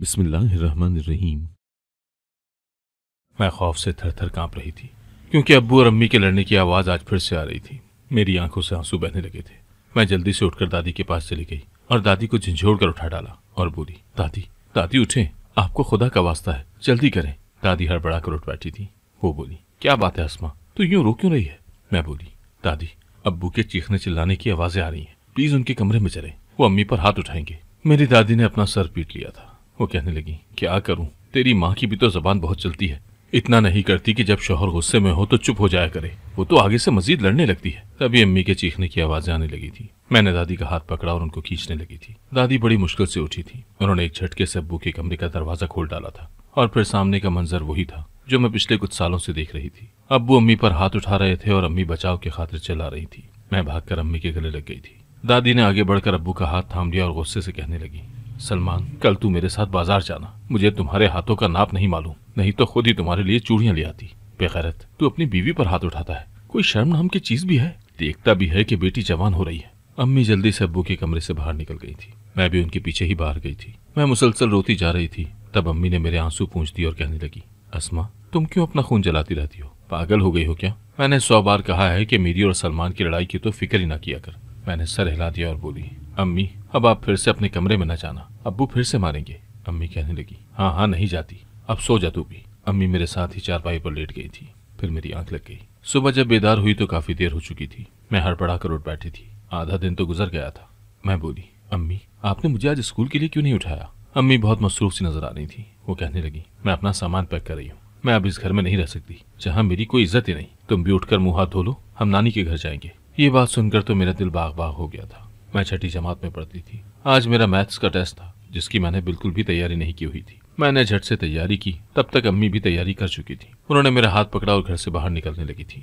बिस्मिल्लाहिर्रहमानिर्रहीम मैं खौफ से थर थर काँप रही थी क्योंकि अब्बू और अम्मी के लड़ने की आवाज़ आज फिर से आ रही थी मेरी आंखों से आंसू बहने लगे थे मैं जल्दी से उठकर दादी के पास चली गई और दादी को झिझोड़ कर उठा डाला और बोली दादी दादी उठे आपको खुदा का वास्ता है जल्दी करें दादी हड़बड़ा कर उठ बैठी थी वो बोली क्या बात है आसमा तू यूं रो क्यों रही है मैं बोली दादी अब्बू के चीखने चिल्लाने की आवाजें आ रही हैं प्लीज उनके कमरे में चले वो अम्मी पर हाथ उठाएंगे मेरी दादी ने अपना सर पीट लिया था वो कहने लगी क्या करूं तेरी माँ की भी तो जबान बहुत चलती है इतना नहीं करती कि जब शोहर गुस्से में हो तो चुप हो जाया करे वो तो आगे से मजीद लड़ने लगती है तभी अम्मी के चीखने की आवाजें आने लगी थी मैंने दादी का हाथ पकड़ा और उनको खींचने लगी थी दादी बड़ी मुश्किल से उठी थी उन्होंने एक झटके से अब्बू के कमरे का दरवाजा खोल डाला था और फिर सामने का मंजर वही था जो मैं पिछले कुछ सालों से देख रही थी अब्बू अम्मी पर हाथ उठा रहे थे और अम्मी बचाव के खातिर चला रही थी मैं भागकर अम्मी के गले लग गई थी दादी ने आगे बढ़कर अब्बू का हाथ थाम लिया और गुस्से से कहने लगी सलमान कल तू मेरे साथ बाजार जाना मुझे तुम्हारे हाथों का नाप नहीं मालूम नहीं तो खुद ही तुम्हारे लिए चूड़ियाँ ले आती बेखैरत तू अपनी बीवी पर हाथ उठाता है कोई शर्म नाम की चीज भी है देखता भी है कि बेटी जवान हो रही है अम्मी जल्दी से अबू के कमरे से बाहर निकल गई थी मैं भी उनके पीछे ही बाहर गई थी मैं मुसलसल रोती जा रही थी तब अम्मी ने मेरे आंसू पूछ दी और कहने लगी असमा तुम क्यों अपना खून जलाती रहती हो पागल हो गई हो क्या मैंने सौ बार कहा है कि मेरी और सलमान की लड़ाई की तो फिक्र ही ना किया कर मैंने सर हिला दिया और बोली अम्मी अब आप फिर से अपने कमरे में न जाना अब्बू फिर से मारेंगे अम्मी कहने लगी हाँ हाँ नहीं जाती अब सो जा तू भी अम्मी मेरे साथ ही चारपाई पर लेट गई थी फिर मेरी आंख लग गई सुबह जब बेदार हुई तो काफी देर हो चुकी थी मैं हड़बड़ा कर उठ बैठी थी आधा दिन तो गुजर गया था मैं बोली अम्मी आपने मुझे आज स्कूल के लिए क्यों नहीं उठाया अम्मी बहुत मसरूफ सी नजर आ रही थी वो कहने लगी मैं अपना सामान पैक कर रही हूँ मैं अब इस घर में नहीं रह सकती जहाँ मेरी कोई इज्जत ही नहीं तुम भी उठकर मुंह हाथ धो लो हम नानी के घर जाएंगे ये बात सुनकर तो मेरा दिल बाग बाग हो गया था मैं छठी जमात में पढ़ती थी आज मेरा मैथ्स का टेस्ट था जिसकी मैंने बिल्कुल भी तैयारी नहीं की हुई थी मैंने झट से तैयारी की तब तक अम्मी भी तैयारी कर चुकी थी उन्होंने मेरा हाथ पकड़ा और घर से बाहर निकलने लगी थी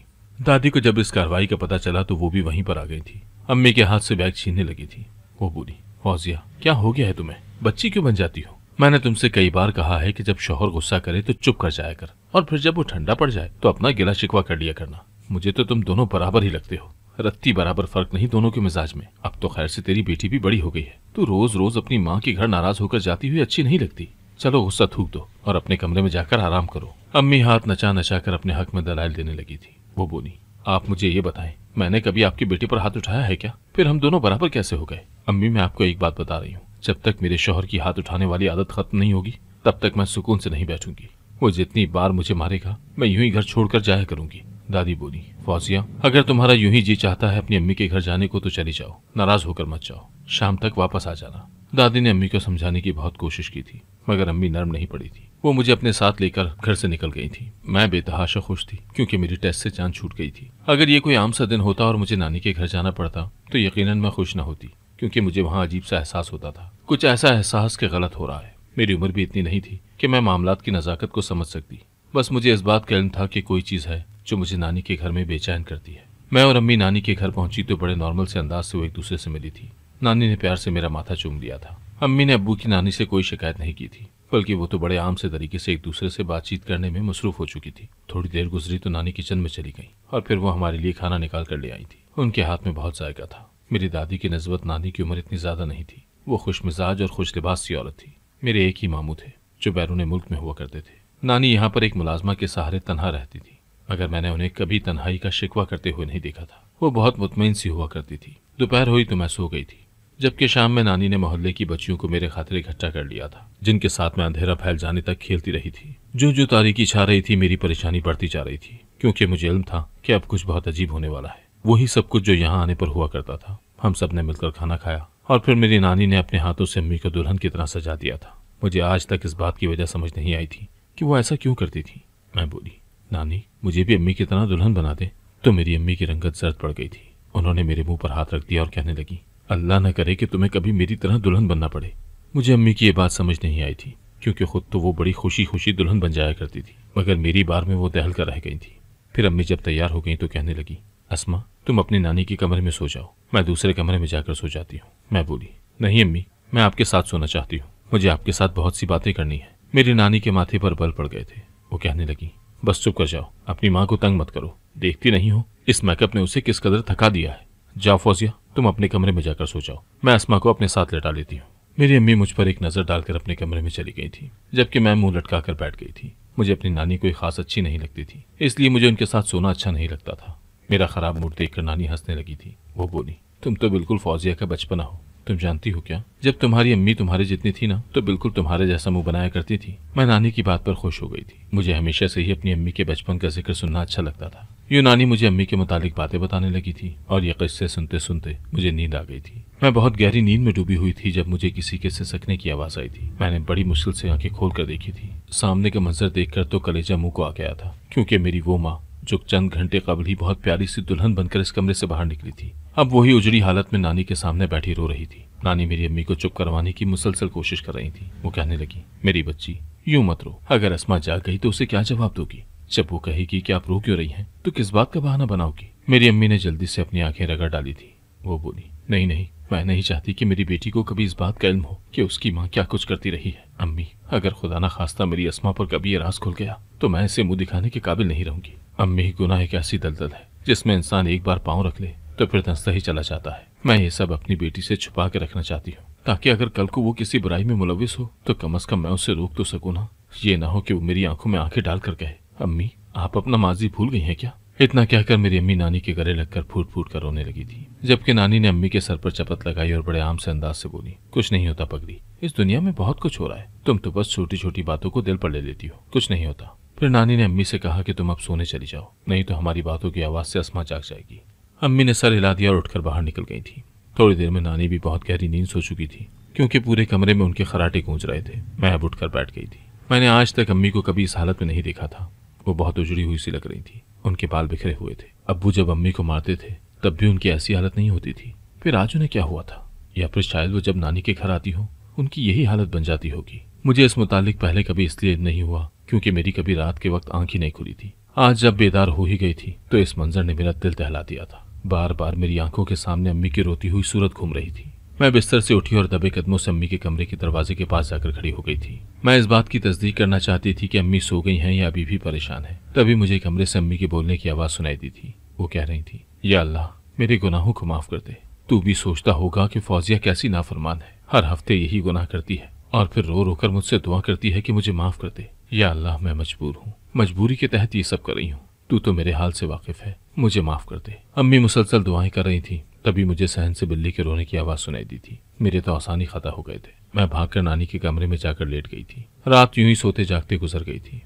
दादी को जब इस कार्रवाई का पता चला तो वो भी वहीं पर आ गई थी अम्मी के हाथ से बैग छीनने लगी थी वो बोली फौजिया क्या हो गया है तुम्हें बच्ची क्यों बन जाती हो मैंने तुमसे कई बार कहा है कि जब शोहर गुस्सा करे तो चुप कर जाया कर और फिर जब वो ठंडा पड़ जाए तो अपना गिला शिकवा कर लिया करना मुझे तो तुम दोनों बराबर ही लगते हो रत्ती बराबर फर्क नहीं दोनों के मिजाज में अब तो खैर से तेरी बेटी भी बड़ी हो गई है तू रोज रोज अपनी माँ के घर नाराज होकर जाती हुई अच्छी नहीं लगती चलो गुस्सा थूक दो और अपने कमरे में जाकर आराम करो अम्मी हाथ नचा नचा कर अपने हक में दलाल देने लगी थी वो बोली आप मुझे ये बताएं मैंने कभी आपकी बेटी पर हाथ उठाया है क्या फिर हम दोनों बराबर कैसे हो गए अम्मी मैं आपको एक बात बता रही हूँ जब तक मेरे शोहर की हाथ उठाने वाली आदत खत्म नहीं होगी तब तक मैं सुकून से नहीं बैठूंगी वो जितनी बार मुझे मारेगा मैं यूं ही घर छोड़कर जाया करूंगी दादी बोली फौजिया अगर तुम्हारा यूं ही जी चाहता है अपनी अम्मी के घर जाने को तो चली जाओ नाराज होकर मत जाओ शाम तक वापस आ जाना दादी ने अम्मी को समझाने की बहुत कोशिश की थी मगर अम्मी नरम नहीं पड़ी थी वो मुझे अपने साथ लेकर घर से निकल गई थी मैं बेतहाशा खुश थी क्योंकि मेरी टेस्ट से जान छूट गई थी अगर ये कोई आम सा दिन होता और मुझे नानी के घर जाना पड़ता तो यकीनन मैं खुश न होती क्योंकि मुझे वहाँ अजीब सा एहसास होता था कुछ ऐसा एहसास के गलत हो रहा है मेरी उम्र भी इतनी नहीं थी कि मैं मामला की नज़ाकत को समझ सकती बस मुझे इस बात का इल्म था कि कोई चीज़ है जो मुझे नानी के घर में बेचैन करती है मैं और अम्मी नानी के घर पहुंची तो बड़े नॉर्मल से अंदाज से वो एक दूसरे से मिली थी नानी ने प्यार से मेरा माथा चूम दिया था अम्मी ने अबू की नानी से कोई शिकायत नहीं की थी बल्कि वो तो बड़े आम से तरीके से एक दूसरे से बातचीत करने में मसरूफ हो चुकी थी थोड़ी देर गुजरी तो नानी किचन में चली गई और फिर वो हमारे लिए खाना निकाल कर ले आई थी उनके हाथ में बहुत जायका था मेरी दादी की नस्बत नानी की उम्र इतनी ज्यादा नहीं थी वो खुश मिजाज और खुश लिबास सी औरत थी मेरे एक ही मामू थे जो बैरून मुल्क में हुआ करते थे नानी यहाँ पर एक मुलाजमा के सहारे तनहा रहती थी मगर मैंने उन्हें कभी तन्हाई का शिकवा करते हुए नहीं देखा था वो बहुत मुतमिन सी हुआ करती थी दोपहर हुई तो मैं सो गई थी जबकि शाम में नानी ने मोहल्ले की बच्चियों को मेरे खातिर इकट्ठा कर लिया था जिनके साथ मैं अंधेरा फैल जाने तक खेलती रही थी जो जो तारीखी छा रही थी मेरी परेशानी बढ़ती जा रही थी क्योंकि मुझे इल्म था कि अब कुछ बहुत अजीब होने वाला है वही सब कुछ जो यहाँ आने पर हुआ करता था हम सब ने मिलकर खाना खाया और फिर मेरी नानी ने अपने हाथों से अम्मी को दुल्हन की तरह सजा दिया था मुझे आज तक इस बात की वजह समझ नहीं आई थी कि वो ऐसा क्यों करती थी मैं बोली नानी मुझे भी अम्मी की तरह दुल्हन बना दे तो मेरी अम्मी की रंगत जर्द पड़ गई थी उन्होंने मेरे मुंह पर हाथ रख दिया और कहने लगी अल्लाह न करे कि तुम्हें कभी मेरी तरह दुल्हन बनना पड़े मुझे अम्मी की ये बात समझ नहीं आई थी क्योंकि खुद तो वो बड़ी खुशी खुशी दुल्हन बन जाया करती थी मगर मेरी बार में वो दहल कर रह गई थी फिर अम्मी जब तैयार हो गई तो कहने लगी असमा तुम अपनी नानी के कमरे में सो जाओ मैं दूसरे कमरे में जाकर सो जाती हूँ मैं बोली नहीं अम्मी मैं आपके साथ सोना चाहती हूँ मुझे आपके साथ बहुत सी बातें करनी है मेरी नानी के माथे पर बल पड़ गए थे वो कहने लगी बस चुप कर जाओ अपनी माँ को तंग मत करो देखती नहीं हो इस मेकअप ने उसे किस कदर थका दिया है जाओ फौजिया तुम अपने कमरे में जाकर सो जाओ मैं असमा को अपने साथ लेटा लेती हूँ मेरी अम्मी मुझ पर एक नज़र डालकर अपने कमरे में चली गई थी जबकि मैं मुंह लटका कर बैठ गई थी मुझे अपनी नानी कोई खास अच्छी नहीं लगती थी इसलिए मुझे उनके साथ सोना अच्छा नहीं लगता था मेरा खराब मूड देखकर नानी हंसने लगी थी वो बोली तुम तो बिल्कुल फौजिया का बचपना हो तुम जानती हो क्या जब तुम्हारी अम्मी तुम्हारे जितनी थी ना तो बिल्कुल तुम्हारे जैसा मुंह बनाया करती थी मैं नानी की बात पर खुश हो गई थी मुझे हमेशा से ही अपनी अम्मी के बचपन का जिक्र सुनना अच्छा लगता था यूँ नानी मुझे अम्मी के मुतालिक बातें बताने लगी थी और ये किस्से सुनते सुनते मुझे नींद आ गई थी मैं बहुत गहरी नींद में डूबी हुई थी जब मुझे किसी के सकने की आवाज आई थी मैंने बड़ी मुश्किल से आंखें खोल कर देखी थी सामने का मंजर देखकर तो कलेजा मुंह को आ गया था क्योंकि मेरी वो माँ जो चंद घंटे कबल ही बहुत प्यारी सी दुल्हन बनकर इस कमरे से बाहर निकली थी अब वही उजड़ी हालत में नानी के सामने बैठी रो रही थी नानी मेरी अम्मी को चुप करवाने की मुसलसल कोशिश कर रही थी वो कहने लगी मेरी बच्ची यूं मत रो अगर असमा जा गई तो उसे क्या जवाब दोगी जब वो कहेगी कि आप रो क्यों रही हैं तो किस बात का बहाना बनाओगी मेरी अम्मी ने जल्दी से अपनी आंखें रगड़ डाली थी वो बोली नहीं नहीं मैं नहीं चाहती कि मेरी बेटी को कभी इस बात का इल्म हो कि उसकी माँ क्या कुछ करती रही है अम्मी अगर खुदा ना खास्ता मेरी असमा पर कभी ये राज खुल गया तो मैं इसे मुंह दिखाने के काबिल नहीं रहूंगी अम्मी ही गुनाह एक ऐसी दलदल है जिसमें इंसान एक बार पाँव रख ले तो फिर धंसता ही चला जाता है मैं ये सब अपनी बेटी से छुपा के रखना चाहती हूँ ताकि अगर कल को वो किसी बुराई में मुलविस हो तो कम अज कम मैं उसे रोक तो सकूँ ना ये ना हो कि वो मेरी आंखों में आंखें डाल कर कहे अम्मी आप अपना माजी भूल गई हैं क्या इतना कहकर मेरी अम्मी नानी के गले लगकर फूट फूट कर रोने लगी थी जबकि नानी ने अम्मी के सर पर चपत लगाई और बड़े आम से अंदाज से बोली कुछ नहीं होता पगड़ी इस दुनिया में बहुत कुछ हो रहा है तुम तो बस छोटी छोटी बातों को दिल पर ले लेती हो कुछ नहीं होता फिर नानी ने अम्मी से कहा कि तुम अब सोने चली जाओ नहीं तो हमारी बातों की आवाज़ से आसमां जाग जाएगी अम्मी ने सर हिला दिया और उठकर बाहर निकल गई थी थोड़ी देर में नानी भी बहुत गहरी नींद सो चुकी थी क्योंकि पूरे कमरे में उनके खराटे गूंज रहे थे मैं अब उठकर बैठ गई थी मैंने आज तक अम्मी को कभी इस हालत में नहीं देखा था वो बहुत उजड़ी हुई सी लग रही थी उनके बाल बिखरे हुए थे अबू जब अम्मी को मारते थे तब भी उनकी ऐसी हालत नहीं होती थी फिर आज उन्हें क्या हुआ था या फिर शायद वो जब नानी के घर आती हो उनकी यही हालत बन जाती होगी मुझे इस मुतालिक पहले कभी इसलिए नहीं हुआ क्योंकि मेरी कभी रात के वक्त आंख ही नहीं खुली थी आज जब बेदार हो ही गई थी तो इस मंजर ने मेरा दिल दहला दिया था बार बार मेरी आंखों के सामने अम्मी की रोती हुई सूरत घूम रही थी मैं बिस्तर से उठी और दबे कदमों से अम्मी के कमरे के दरवाजे के पास जाकर खड़ी हो गई थी मैं इस बात की तस्दीक करना चाहती थी कि अम्मी सो गई हैं या अभी भी परेशान है तभी मुझे कमरे से अम्मी के बोलने की आवाज़ सुनाई दी थी वो कह रही थी या अल्लाह मेरे गुनाहों को माफ़ कर दे तू भी सोचता होगा कि फौजिया कैसी नाफरमान है हर हफ्ते यही गुनाह करती है और फिर रो रोकर मुझसे दुआ करती है कि मुझे माफ कर दे या अल्लाह मैं मजबूर हूँ मजबूरी के तहत ये सब कर रही हूँ तू तो मेरे हाल से वाकिफ है मुझे माफ कर दे अम्मी मुसलसल दुआएं कर रही थी तभी मुझे सहन से बिल्ली के रोने की आवाज सुनाई दी थी मेरे तो आसानी खता हो गए थे मैं भागकर नानी के कमरे में जाकर लेट गई थी रात यूं ही सोते जागते गुजर गई थी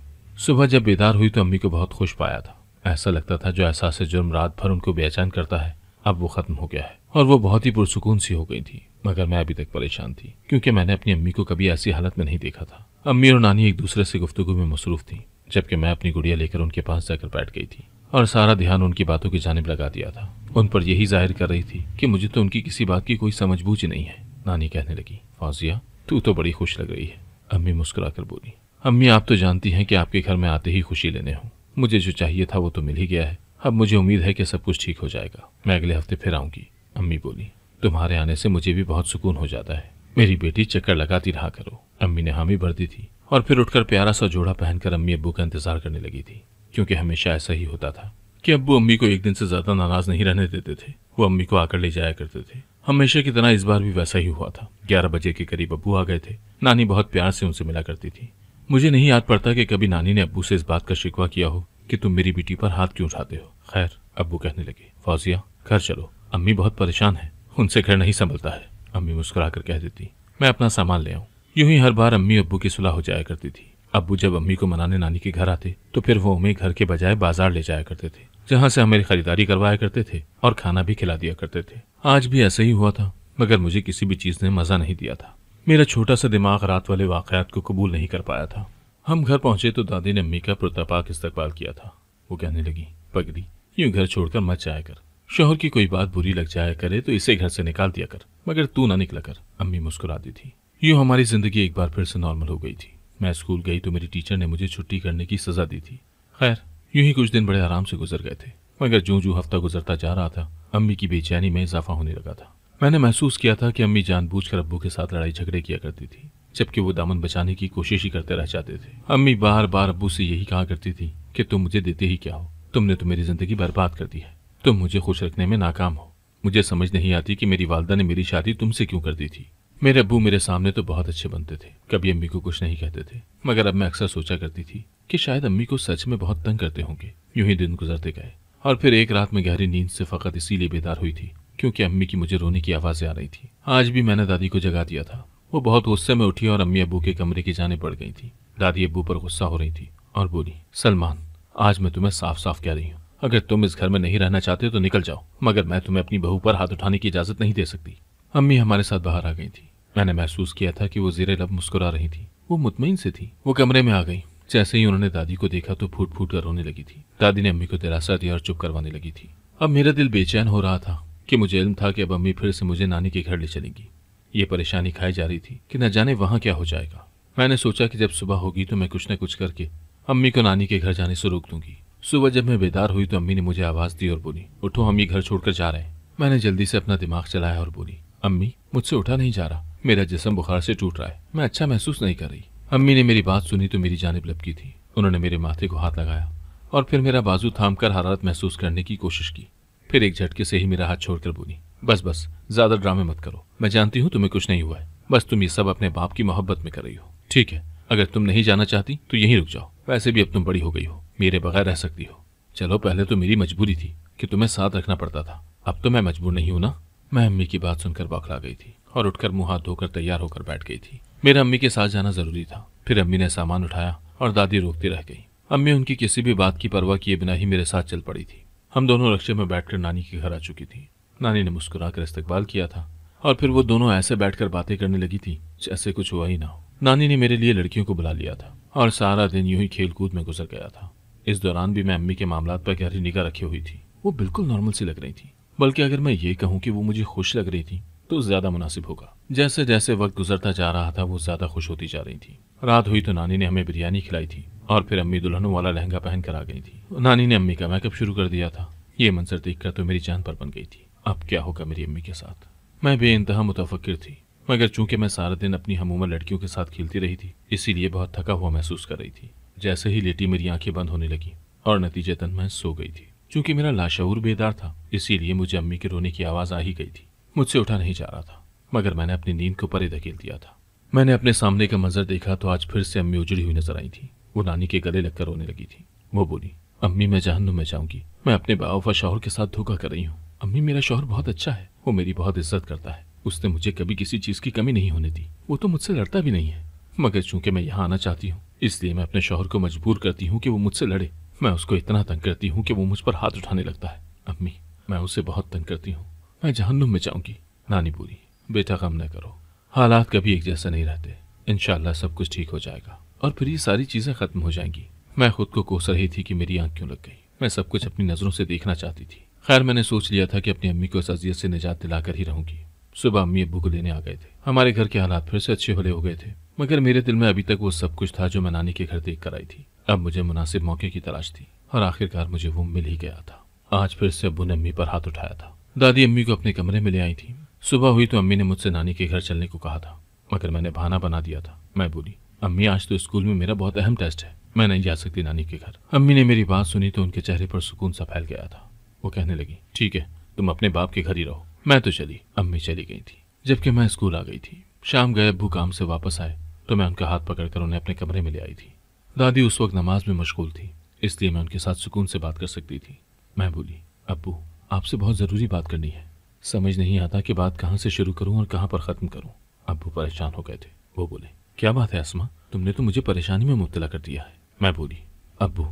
सुबह जब बेदार हुई तो अम्मी को बहुत खुश पाया था ऐसा लगता था जो एहसास जुर्म रात भर उनको बेचैन करता है अब वो खत्म हो गया है और वो बहुत ही पुरसकून सी हो गई थी मगर मैं अभी तक परेशान थी क्योंकि मैंने अपनी अम्मी को कभी ऐसी हालत में नहीं देखा था अम्मी और नानी एक दूसरे से गुफ्तगु में मसरूफ थी जबकि मैं अपनी गुड़िया लेकर उनके पास जाकर बैठ गई थी और सारा ध्यान उनकी बातों की जानब लगा दिया था उन पर यही जाहिर कर रही थी कि मुझे तो उनकी किसी बात की कोई समझबूझ नहीं है नानी कहने लगी फौजिया तू तो बड़ी खुश लग रही है अम्मी मुस्कुरा कर बोली अम्मी आप तो जानती हैं कि आपके घर में आते ही खुशी लेने हूँ मुझे जो चाहिए था वो तो मिल ही गया है अब मुझे उम्मीद है कि सब कुछ ठीक हो जाएगा मैं अगले हफ्ते फिर आऊंगी अम्मी बोली तुम्हारे आने से मुझे भी बहुत सुकून हो जाता है मेरी बेटी चक्कर लगाती रहा करो अम्मी ने हामी भर दी थी और फिर उठकर प्यारा सा जोड़ा पहनकर अम्मी अब्बू का इंतजार करने लगी थी क्योंकि हमेशा ऐसा ही होता था कि अब्बू अम्मी को एक दिन से ज्यादा नाराज नहीं रहने देते थे वो अम्मी को आकर ले जाया करते थे हमेशा की तरह इस बार भी वैसा ही हुआ था ग्यारह बजे के करीब अब्बू आ गए थे नानी बहुत प्यार से उनसे मिला करती थी मुझे नहीं याद पड़ता कि कभी नानी ने अब्बू से इस बात का शिकवा किया हो कि तुम मेरी बेटी पर हाथ क्यों उठाते हो खैर अबू कहने लगे फौजिया घर चलो अम्मी बहुत परेशान है उनसे घर नहीं संभलता है अम्मी मुस्कुरा कर कह देती मैं अपना सामान ले आऊँ यूं ही हर बार अम्मी अबू की सुलह हो जाया करती थी अबू जब अम्मी को मनाने नानी के घर आते तो फिर वो उम्मीद घर के बजाय बाजार ले जाया करते थे जहाँ से हमारी खरीदारी करवाया करते थे और खाना भी खिला दिया करते थे आज भी ऐसा ही हुआ था मगर मुझे किसी भी चीज़ ने मज़ा नहीं दिया था मेरा छोटा सा दिमाग रात वाले वाकयात को कबूल नहीं कर पाया था हम घर पहुंचे तो दादी ने अम्मी का प्रोतापाक इस्तेकबाल किया था वो कहने लगी पगड़ी यूं घर छोड़कर मत जाया कर शोहर की कोई बात बुरी लग जाया करे तो इसे घर से निकाल दिया कर मगर तू ना निकला कर अम्मी मुस्कुरा दी थी यूं हमारी जिंदगी एक बार फिर से नॉर्मल हो गई थी मैं स्कूल गई तो मेरी टीचर ने मुझे छुट्टी करने की सजा दी थी खैर यूं ही कुछ दिन बड़े आराम से गुजर गए थे मगर जो जो हफ्ता गुजरता जा रहा था अम्मी की बेचैनी में इजाफा होने लगा था मैंने महसूस किया था कि अम्मी जानबूझकर अब्बू के साथ लड़ाई झगड़े किया करती थी जबकि वो दामन बचाने की कोशिश ही करते रह जाते थे अम्मी बार बार अबू से यही कहा करती थी कि तुम मुझे देते ही क्या हो तुमने तो मेरी जिंदगी बर्बाद कर दी है तुम मुझे खुश रखने में नाकाम हो मुझे समझ नहीं आती कि मेरी वालदा ने मेरी शादी तुमसे क्यों कर दी थी मेरे अबू मेरे सामने तो बहुत अच्छे बनते थे कभी अम्मी को कुछ नहीं कहते थे मगर अब मैं अक्सर सोचा करती थी कि शायद अम्मी को सच में बहुत तंग करते होंगे यूं ही दिन गुजरते गए और फिर एक रात में गहरी नींद से फकत इसीलिए बेदार हुई थी क्योंकि अम्मी की मुझे रोने की आवाज़ें आ रही थी आज भी मैंने दादी को जगा दिया था वो बहुत गुस्से में उठी और अम्मी अबू के कमरे की जाने पड़ गई थी दादी अबू पर गुस्सा हो रही थी और बोली सलमान आज मैं तुम्हें साफ साफ कह रही हूँ अगर तुम इस घर में नहीं रहना चाहते तो निकल जाओ मगर मैं तुम्हें अपनी बहू पर हाथ उठाने की इजाजत नहीं दे सकती अम्मी हमारे साथ बाहर आ गई थी मैंने महसूस किया था कि वो जीरे लब मुस्कुरा रही थी वो मुतमिन से थी वो कमरे में आ गई जैसे ही उन्होंने दादी को देखा तो फूट फूट कर रोने लगी थी दादी ने अम्मी को दिलासा दिया और चुप करवाने लगी थी अब मेरा दिल बेचैन हो रहा था कि मुझे इल्म था कि अब अम्मी फिर से मुझे नानी के घर ले चलेंगी ये परेशानी खाई जा रही थी कि न जाने वहाँ क्या हो जाएगा मैंने सोचा कि जब सुबह होगी तो मैं कुछ न कुछ करके अम्मी को नानी के घर जाने से रोक दूंगी सुबह जब मैं बेदार हुई तो अम्मी ने मुझे आवाज़ दी और बोली उठो हम ये घर छोड़कर जा रहे हैं मैंने जल्दी से अपना दिमाग चलाया और बोली अम्मी मुझसे उठा नहीं जा रहा मेरा जिसम बुखार से टूट रहा है मैं अच्छा महसूस नहीं कर रही अम्मी ने मेरी बात सुनी तो मेरी जानब लपकी थी उन्होंने मेरे माथे को हाथ लगाया और फिर मेरा बाजू थाम कर हरारत महसूस करने की कोशिश की फिर एक झटके से ही मेरा हाथ छोड़कर बोली बस बस ज्यादा ड्रामे मत करो मैं जानती हूँ तुम्हें कुछ नहीं हुआ है बस तुम ये सब अपने बाप की मोहब्बत में कर रही हो ठीक है अगर तुम नहीं जाना चाहती तो यहीं रुक जाओ वैसे भी अब तुम बड़ी हो गई हो मेरे बगैर रह सकती हो चलो पहले तो मेरी मजबूरी थी कि तुम्हें साथ रखना पड़ता था अब तो मैं मजबूर नहीं हूँ ना मैं अम्मी की बात सुनकर बौखला गई थी और उठकर मुंह हाथ धोकर तैयार होकर बैठ गई थी मेरा अम्मी के साथ जाना जरूरी था फिर अम्मी ने सामान उठाया और दादी रोकती रह गई अम्मी उनकी किसी भी बात की परवाह किए बिना ही मेरे साथ चल पड़ी थी हम दोनों रक्शे में बैठकर नानी के घर आ चुकी थी नानी ने मुस्कुरा कर इस्तेबाल किया था और फिर वो दोनों ऐसे बैठकर बातें करने लगी थी जैसे कुछ हुआ ही ना हो नानी ने मेरे लिए लड़कियों को बुला लिया था और सारा दिन यूं ही खेलकूद में गुजर गया था इस दौरान भी मैं अम्मी के मामला पर गहरी निगाह रखी हुई थी वो बिल्कुल नॉर्मल सी लग रही थी बल्कि अगर मैं ये कहूँ कि वो मुझे खुश लग रही थी तो ज्यादा मुनासिब होगा जैसे जैसे वक्त गुजरता जा रहा था वो ज्यादा खुश होती जा रही थी रात हुई तो नानी ने हमें बिरयानी खिलाई थी और फिर अम्मी दुल्हनों वाला लहंगा पहनकर आ गई थी नानी ने अम्मी का मेकअप शुरू कर दिया था ये मंजर देखकर तो मेरी जान पर बन गई थी अब क्या होगा मेरी अम्मी के साथ मैं बेानतहा मुतफिर थी मगर चूंकि मैं सारा दिन अपनी हमूमन लड़कियों के साथ खेलती रही थी इसीलिए बहुत थका हुआ महसूस कर रही थी जैसे ही लेटी मेरी आंखें बंद होने लगी और नतीजतन मैं सो गई थी चूंकि मेरा लाशूर बेदार था इसीलिए मुझे अम्मी के रोने की आवाज़ आ ही गई थी मुझसे उठा नहीं जा रहा था मगर मैंने अपनी नींद को परे धकेल दिया था मैंने अपने सामने का मंजर देखा तो आज फिर से अम्मी उजड़ी हुई नजर आई थी वो नानी के गले लगकर रोने लगी थी वो बोली अम्मी मैं जहनु में जाऊंगी मैं अपने बाप व शोहर के साथ धोखा कर रही हूँ अम्मी मेरा शोहर बहुत अच्छा है वो मेरी बहुत इज्जत करता है उसने मुझे कभी किसी चीज की कमी नहीं होने दी वो तो मुझसे लड़ता भी नहीं है मगर चूंकि मैं यहाँ आना चाहती हूँ इसलिए मैं अपने शोहर को मजबूर करती हूँ कि वो मुझसे लड़े मैं उसको इतना तंग करती हूँ कि वो मुझ पर हाथ उठाने लगता है अम्मी मैं उसे बहुत तंग करती हूँ मैं जहन्नुम में जाऊंगी नानी पूरी बेटा कम न करो हालात कभी एक जैसा नहीं रहते इनशाला सब कुछ ठीक हो जाएगा और फिर ये सारी चीजें खत्म हो जाएंगी मैं खुद को कोस रही थी कि मेरी आंख क्यों लग गई मैं सब कुछ अपनी नजरों से देखना चाहती थी खैर मैंने सोच लिया था कि अपनी अम्मी को इस अजियत से निजात दिलाकर ही रहूंगी सुबह अम्मी अबू को लेने आ गए थे हमारे घर के हालात फिर से अच्छे भले हो गए थे मगर मेरे दिल में अभी तक वो सब कुछ था जो मैं नानी के घर देख कर आई थी अब मुझे मुनासिब मौके की तलाश थी और आखिरकार मुझे वो मिल ही गया था आज फिर से अबू ने अम्मी पर हाथ उठाया था दादी अम्मी को अपने कमरे में ले आई थी सुबह हुई तो अम्मी ने मुझसे नानी के घर चलने को कहा था मगर मैंने बहाना बना दिया था मैं बोली अम्मी आज तो स्कूल में मेरा बहुत अहम टेस्ट है मैं नहीं जा सकती नानी के घर अम्मी ने मेरी बात सुनी तो उनके चेहरे पर सुकून सा फैल गया था वो कहने लगी ठीक है तुम अपने बाप के घर ही रहो मैं तो चली अम्मी चली गई थी जबकि मैं स्कूल आ गई थी शाम गए अबू काम से वापस आए तो मैं उनका हाथ पकड़कर उन्हें अपने कमरे में ले आई थी दादी उस वक्त नमाज में मशगूल थी इसलिए मैं उनके साथ सुकून से बात कर सकती थी मैं बोली अबू आपसे बहुत ज़रूरी बात करनी है समझ नहीं आता कि बात कहाँ से शुरू करूँ और कहाँ पर ख़त्म करूँ अबू परेशान हो गए थे वो बोले क्या बात है आसमा तुमने तो मुझे परेशानी में मुबतला कर दिया है मैं बोली अबू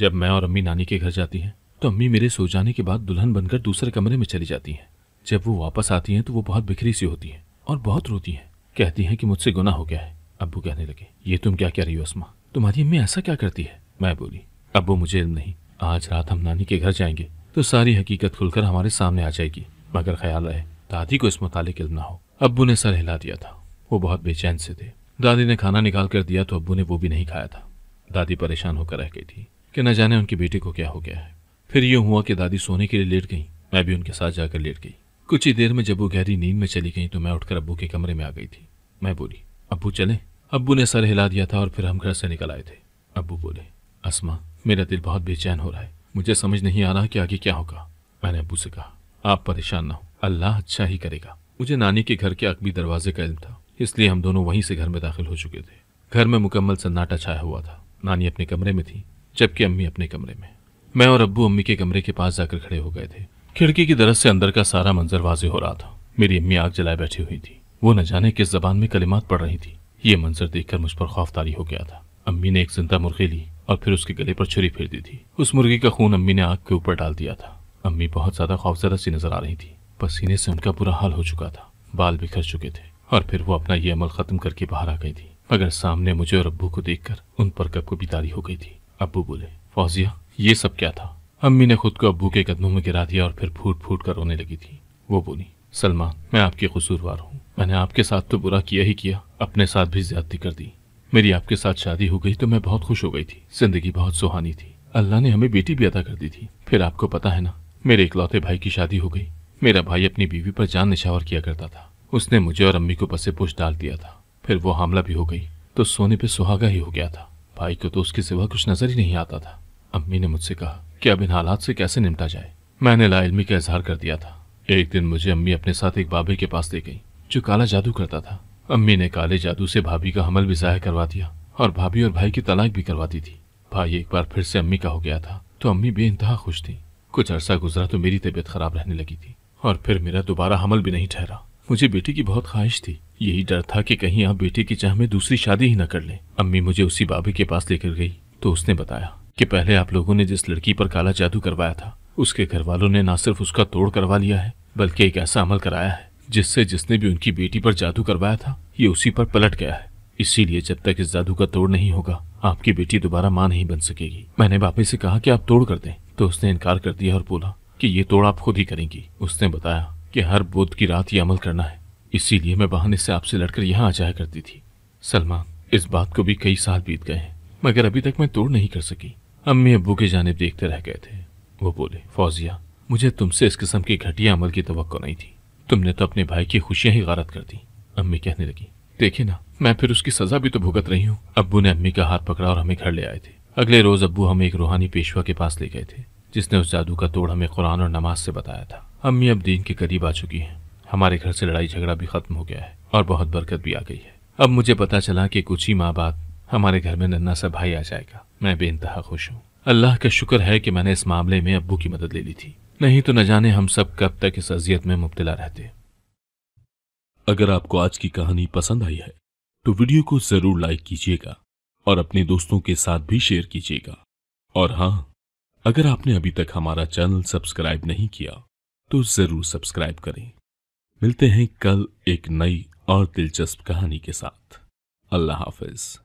जब मैं और अम्मी नानी के घर जाती हैं तो अम्मी मेरे सो जाने के बाद दुल्हन बनकर दूसरे कमरे में चली जाती हैं जब वो वापस आती हैं तो वो बहुत बिखरी सी होती हैं और बहुत रोती हैं कहती हैं कि मुझसे गुना हो गया है अबू कहने लगे ये तुम क्या कह रही हो असमा तुम्हारी अम्मी ऐसा क्या करती है मैं बोली अबू मुझे नहीं आज रात हम नानी के घर जाएंगे तो सारी हकीकत खुलकर हमारे सामने आ जाएगी मगर ख्याल रहे दादी को इस मुताले इल्म ना हो अबू ने सर हिला दिया था वो बहुत बेचैन से थे दादी ने खाना निकाल कर दिया तो अबू ने वो भी नहीं खाया था दादी परेशान होकर रह गई थी कि न जाने उनके बेटे को क्या हो गया है फिर यूँ हुआ कि दादी सोने के लिए लेट गई मैं भी उनके साथ जाकर लेट गई कुछ ही देर में जब वो गहरी नींद में चली गई तो मैं उठकर अब्बू के कमरे में आ गई थी मैं बोली अब्बू चले अब्बू ने सर हिला दिया था और फिर हम घर से निकल आए थे अब्बू बोले असमा मेरा दिल बहुत बेचैन हो रहा है मुझे समझ नहीं आ रहा कि आगे क्या होगा मैंने अबू से कहा आप परेशान ना हो अल्लाह अच्छा ही करेगा मुझे नानी के घर के अकबी दरवाजे का इल्म था इसलिए हम दोनों वहीं से घर में दाखिल हो चुके थे घर में मुकम्मल सन्नाटा छाया हुआ था नानी अपने कमरे में थी जबकि अम्मी अपने कमरे में मैं और अब्बू अम्मी के कमरे के पास जाकर खड़े हो गए थे खिड़की की दरस से अंदर का सारा मंजर वाजे हो रहा था मेरी अम्मी आग जलाए बैठी हुई थी वो न जाने किस जबान में कलिमात पढ़ रही थी ये मंजर देखकर मुझ पर खौफदारी हो गया था अम्मी ने एक जिंदा मुर्गी ली और फिर उसके गले पर छुरी फेर दी थी उस मुर्गी का खून अम्मी ने आग के ऊपर डाल दिया था अम्मी बहुत ज्यादा खौफजदा सी नजर आ रही थी पसीने से उनका बुरा हाल हो चुका था बाल बिखर चुके थे और फिर वो अपना ये अमल खत्म करके बाहर आ गई थी मगर सामने मुझे और अब्बू को देखकर उन पर कब को बीतारी हो गई थी अब्बू बोले फौजिया ये सब क्या था अम्मी ने खुद को अबू के कदमों में गिरा दिया और फिर फूट फूट कर रोने लगी थी वो बोली सलमान मैं आपकी कसूरवार हूँ मैंने आपके साथ तो बुरा किया ही किया अपने साथ भी ज्यादती कर दी मेरी आपके साथ शादी हो गई तो मैं बहुत खुश हो गई थी जिंदगी बहुत सुहानी थी अल्लाह ने हमें बेटी भी अदा कर दी थी फिर आपको पता है ना मेरे इकलौते भाई की शादी हो गई मेरा भाई अपनी बीवी पर जान निशावर किया करता था उसने मुझे और अम्मी को पसे पुश डाल दिया था फिर वो हमला भी हो गई तो सोने पे सुहागा ही हो गया था भाई को तो उसके सिवा कुछ नजर ही नहीं आता था अम्मी ने मुझसे कहा कि अब इन हालात से कैसे निपटा जाए मैंने लाइलमी का इजहार कर दिया था एक दिन मुझे अम्मी अपने साथ एक बाबे के पास ले गई जो काला जादू करता था अम्मी ने काले जादू से भाभी का हमल भी जाहिर करवा दिया और भाभी और भाई की तलाक भी करवा दी थी भाई एक बार फिर से अम्मी का हो गया था तो अम्मी बे खुश थी कुछ अरसा गुजरा तो मेरी तबीयत खराब रहने लगी थी और फिर मेरा दोबारा हमल भी नहीं ठहरा मुझे बेटी की बहुत ख्वाहिश थी यही डर था कि कहीं आप बेटे की चाह में दूसरी शादी ही न कर लें अम्मी मुझे उसी बाबे के पास लेकर गई तो उसने बताया कि पहले आप लोगों ने जिस लड़की पर काला जादू करवाया था उसके घर वालों ने ना सिर्फ उसका तोड़ करवा लिया है बल्कि एक ऐसा अमल कराया है जिससे जिसने भी उनकी बेटी पर जादू करवाया था ये उसी पर पलट गया है इसीलिए जब तक इस जादू का तोड़ नहीं होगा आपकी बेटी दोबारा माँ नहीं बन सकेगी मैंने बापे से कहा कि आप तोड़ कर दें तो उसने इनकार कर दिया और बोला कि ये तोड़ आप खुद ही करेंगी उसने बताया कि हर बुद्ध की रात ये अमल करना है इसीलिए मैं बहाने से आपसे लड़कर यहाँ आ जाया करती थी सलमान इस बात को भी कई साल बीत गए हैं मगर अभी तक मैं तोड़ नहीं कर सकी अम्मी अबू की जानब देखते रह गए थे वो बोले फौजिया मुझे तुमसे इस किस्म की घटिया अमल की तो नहीं थी तुमने तो अपने भाई की खुशियां ही गारत कर दी अम्मी कहने लगी देखे ना मैं फिर उसकी सजा भी तो भुगत रही हूँ अब्बू ने अम्मी का हाथ पकड़ा और हमें घर ले आए थे अगले रोज अब्बू हमें एक रूहानी पेशवा के पास ले गए थे जिसने उस जादू का तोड़ हमें कुरान और नमाज से बताया था अम्मी अब दीन के करीब आ चुकी हैं हमारे घर से लड़ाई झगड़ा भी खत्म हो गया है और बहुत बरकत भी आ गई है अब मुझे पता चला कि कुछ ही माँ बाप हमारे घर में नन्ना सा भाई आ जाएगा मैं बेानतहा खुश हूँ अल्लाह का शुक्र है कि मैंने इस मामले में अबू की मदद ले ली थी नहीं तो न जाने हम सब कब तक इस अजियत में मुबतला रहते अगर आपको आज की कहानी पसंद आई है तो वीडियो को जरूर लाइक कीजिएगा और अपने दोस्तों के साथ भी शेयर कीजिएगा और हाँ अगर आपने अभी तक हमारा चैनल सब्सक्राइब नहीं किया तो जरूर सब्सक्राइब करें मिलते हैं कल एक नई और दिलचस्प कहानी के साथ अल्लाह हाफिज़